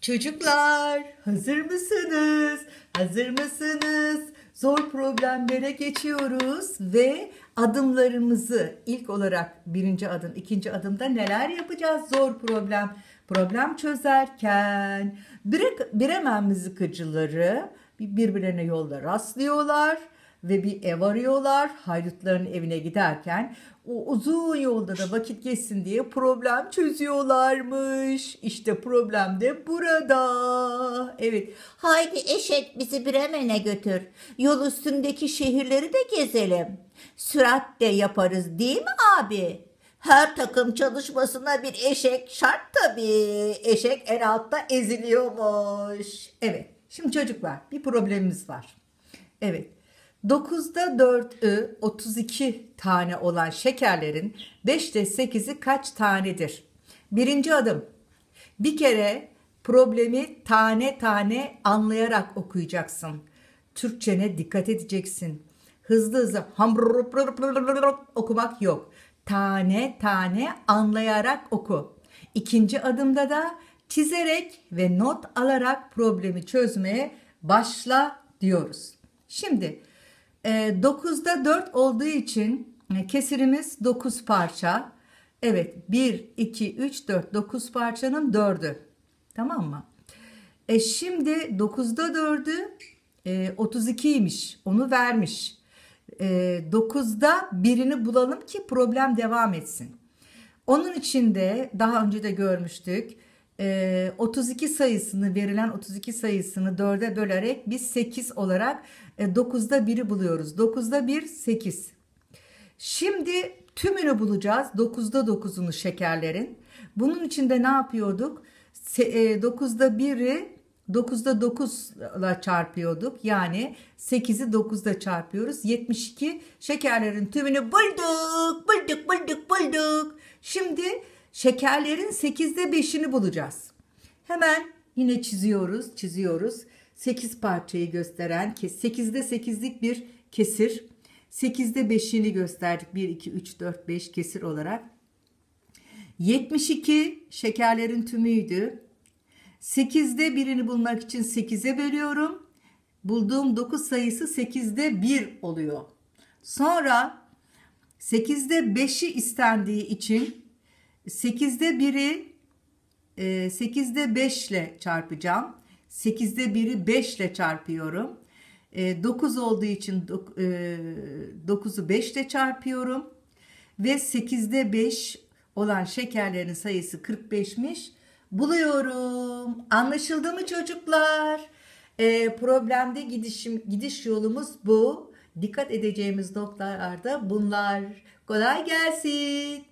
Çocuklar hazır mısınız? Hazır mısınız? Zor problemlere geçiyoruz ve adımlarımızı ilk olarak birinci adım, ikinci adımda neler yapacağız? Zor problem, problem çözerken birek, biremem mızıkıcıları birbirlerine yolda rastlıyorlar ve bir ev arıyorlar. Haydutların evine giderken o uzun yolda da vakit geçsin diye problem çözüyorlarmış. İşte problem de burada. Evet. Haydi eşek bizi Bremen'e götür. Yol üstündeki şehirleri de gezelim. Sürat de yaparız değil mi abi? Her takım çalışmasına bir eşek şart tabii. Eşek en altta eziliyormuş. Evet. Şimdi çocuklar bir problemimiz var. Evet. 9'da 4'ü 32 tane olan şekerlerin 5'te 8'i kaç tanedir? Birinci adım. Bir kere problemi tane tane anlayarak okuyacaksın. Türkçene dikkat edeceksin. Hızlı hızlı okumak yok. Tane tane anlayarak oku. İkinci adımda da çizerek ve not alarak problemi çözmeye başla diyoruz. Şimdi 9'da ee, 4 olduğu için e, kesirimiz 9 parça. Evet 1, 2, 3, 4. 9 parçanın 4'ü. Tamam mı? E şimdi 9'da 4'ü e, 32'ymiş. Onu vermiş. E, 9'da birini bulalım ki problem devam etsin. Onun için de daha önce de görmüştük. 32 sayısını verilen 32 sayısını 4'e bölerek biz 8 olarak 9'da e, 1'i buluyoruz. 9'da 1 8. Şimdi tümünü bulacağız. 9'da 9'unu şekerlerin. Bunun için de ne yapıyorduk? 9'da 1'i 9'da 9 ile çarpıyorduk. Yani 8'i 9'da çarpıyoruz. 72 şekerlerin tümünü bulduk, bulduk, bulduk, bulduk. Şimdi Şekerlerin 8'de 5'ini bulacağız. Hemen yine çiziyoruz, çiziyoruz. 8 parçayı gösteren 8'de 8'lik bir kesir. 8'de 5'ini gösterdik. 1 2 3 4 5 kesir olarak. 72 şekerlerin tümüydü. 8'de birini bulmak için 8'e bölüyorum. Bulduğum 9 sayısı 8'de 1 oluyor. Sonra 8'de 5'i istendiği için 8'de 1'i 8'de 5 ile çarpacağım. 8'de 1'i 5 ile çarpıyorum. 9 e, olduğu için 9'u 5 ile çarpıyorum. Ve 8'de 5 olan şekerlerin sayısı 45'miş. Buluyorum. Anlaşıldı mı çocuklar? E, problemde gidişim, gidiş yolumuz bu. Dikkat edeceğimiz noktalarda bunlar. Kolay gelsin.